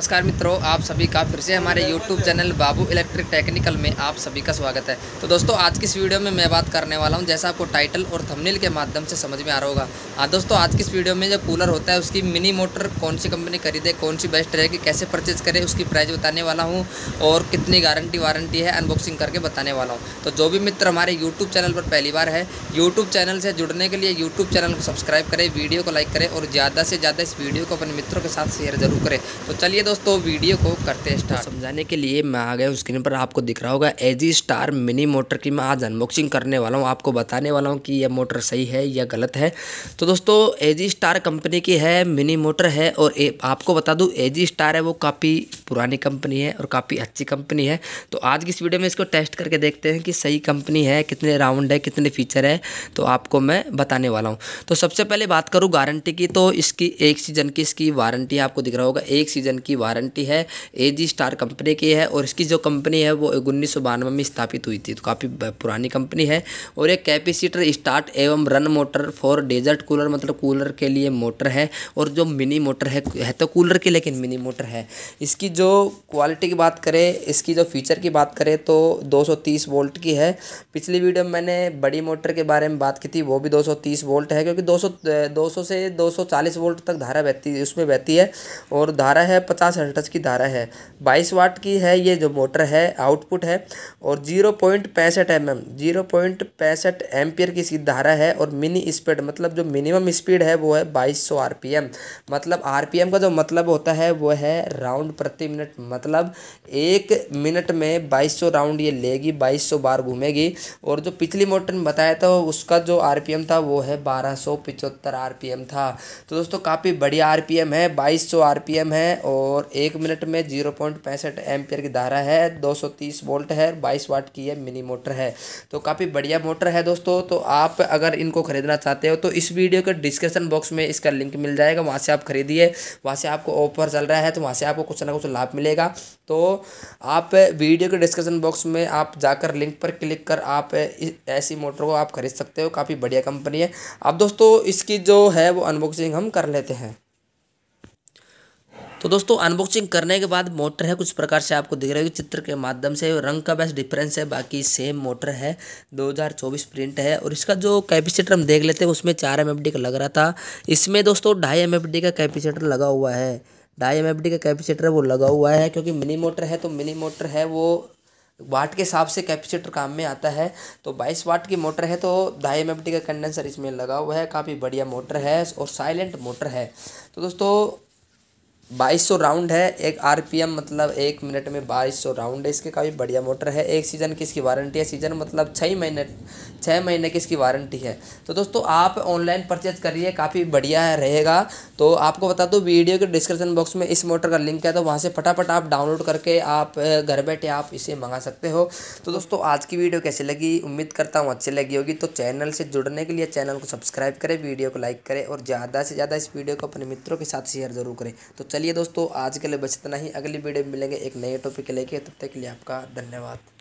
नमस्कार मित्रों आप सभी का फिर से हमारे YouTube channel Babu electric technical में आप सभी का स्वागत है तो दोस्तों आज की इस वीडियो में मैं बात करने वाला हूं जैसा आपको टाइटल और थंबनेल के माध्यम से समझ में आ रहा होगा हाँ दोस्तों आज की इस वीडियो में जो कूलर होता है उसकी मिनी मोटर कौन सी कंपनी खरीदे कौन सी बेस्ट रहेगी कैसे परचेज करें उसकी प्राइस बताने वाला हूँ और कितनी गारंटी वारंटी है अनबॉक्सिंग करके बताने वाला हूँ तो जो भी मित्र हमारे यूट्यूब चैनल पर पहली बार है यूट्यूब चैनल से जुड़ने के लिए यूट्यूब चैनल को सब्सक्राइब करें वीडियो को लाइक करें और ज़्यादा से ज़्यादा इस वीडियो को अपने मित्रों के साथ शेयर जरूर करें तो चलिए दोस्तों वीडियो को करते स्टार्ट समझाने के लिए मैं आ गया स्क्रीन पर आपको दिख रहा होगा एजी स्टार मिनी मोटर की मैं आज अनबॉक्सिंग करने वाला हूँ आपको बताने वाला हूँ कि यह मोटर सही है या गलत है तो दोस्तों एजी स्टार कंपनी की है मिनी मोटर है और ए, आपको बता दूँ एजी स्टार है वो काफ़ी पुरानी कंपनी है और काफ़ी अच्छी कंपनी है तो आज की इस वीडियो में इसको टेस्ट करके देखते हैं कि सही कंपनी है कितने राउंड है कितने फीचर है तो आपको मैं बताने वाला हूँ तो सबसे पहले बात करूँ गारंटी की तो इसकी एक सीज़न की इसकी वारंटी आपको दिख रहा होगा एक सीज़न की वारंटी है ए जी स्टार कंपनी की है और इसकी जो कंपनी है वो उन्नीस में स्थापित हुई थी तो काफ़ी पुरानी कंपनी है और एक कैपेसिटर स्टार्ट एवं run motor for desert cooler मतलब कूलर के लिए मोटर है और जो मिनी मोटर है है तो कूलर की लेकिन मिनी मोटर है इसकी जो क्वालिटी की बात करें इसकी जो फीचर की बात करें तो 230 वोल्ट की है पिछली वीडियो में मैंने बड़ी मोटर के बारे में बात की थी वो भी 230 वोल्ट है क्योंकि 200 200 से 240 वोल्ट तक धारा बहती उसमें बहती है और धारा है पचास हर्टज की धारा है बाईस वाट की है ये जो मोटर है आउटपुट है और जीरो पॉइंट पैंसठ एम एम जीरो पॉइंट पैंसठ एम्पियर की सीध धारा है और मिनी स्पीड मतलब जो मिनिमम स्पीड है वो है बाईस सौ आर पी एम मतलब आर पी एम का जो मतलब होता है वो है राउंड प्रति मिनट मतलब एक मिनट में बाईस सौ राउंड ये लेगी बाईस सौ बार घूमेगी और जो पिछली मोटर ने बताया था उसका जो आर पी एम था वो है बारह सौ पिचहत्तर आर पी एम था तो दोस्तों काफ़ी बढ़िया आर पी एम है बाईस सौ आर पी एम है और और एक मिनट में जीरो पॉइंट पैंसठ एम्पियर की धारा है दो सौ तीस वोल्ट है बाईस वाट की है मिनी मोटर है तो काफ़ी बढ़िया मोटर है दोस्तों तो आप अगर इनको खरीदना चाहते हो तो इस वीडियो के डिस्क्रिप्शन बॉक्स में इसका लिंक मिल जाएगा वहाँ से आप खरीदिए वहाँ से आपको ऑफर चल रहा है तो वहाँ से आपको कुछ ना कुछ लाभ मिलेगा तो आप वीडियो के डिस्क्रिप्शन बॉक्स में आप जाकर लिंक पर क्लिक कर आप ऐसी मोटर को आप खरीद सकते हो काफ़ी बढ़िया कंपनी है अब दोस्तों इसकी जो है वो अनबॉक्सिंग हम कर लेते हैं तो दोस्तों अनबॉक्सिंग करने के बाद मोटर है कुछ प्रकार से आपको दिख रही है चित्र के माध्यम से रंग का बेस्ट डिफरेंस है बाकी सेम मोटर है 2024 प्रिंट है और इसका जो कैपेसिटर हम देख लेते हैं उसमें चार एम का लग रहा था इसमें दोस्तों ढाई एम का कैपेसिटर लगा हुआ है ढाई एम का कैपेसिटर वो लगा हुआ है क्योंकि मिनी मोटर है तो मिनी मोटर है वो वाट के हिसाब से कैपेसिटर काम में आता है तो 22 वाट की मोटर है तो ढाई एम का कंडेंसर इसमें लगा हुआ है काफ़ी बढ़िया मोटर है और साइलेंट मोटर है तो दोस्तों बाईस सौ राउंड है एक आरपीएम मतलब एक मिनट में बाईस सौ राउंड है इसके काफ़ी बढ़िया मोटर है एक सीज़न की इसकी वारंटी है सीज़न मतलब छः महीने छः महीने की इसकी वारंटी है तो दोस्तों आप ऑनलाइन परचेज करिए काफ़ी बढ़िया रहेगा तो आपको बता दो वीडियो के डिस्क्रिप्शन बॉक्स में इस मोटर का लिंक है तो वहाँ से फटाफट आप डाउनलोड करके आप घर बैठे आप इसे मंगा सकते हो तो दोस्तों आज की वीडियो कैसी लगी उम्मीद करता हूँ अच्छी लगी होगी तो चैनल से जुड़ने के लिए चैनल को सब्सक्राइब करें वीडियो को लाइक करें और ज़्यादा से ज़्यादा इस वीडियो को अपने मित्रों के साथ शेयर जरूर करें तो चलिए दोस्तों आज के लिए बचतना ही अगली वीडियो में मिलेंगे एक नए टॉपिक लेके तब तक के लिए आपका धन्यवाद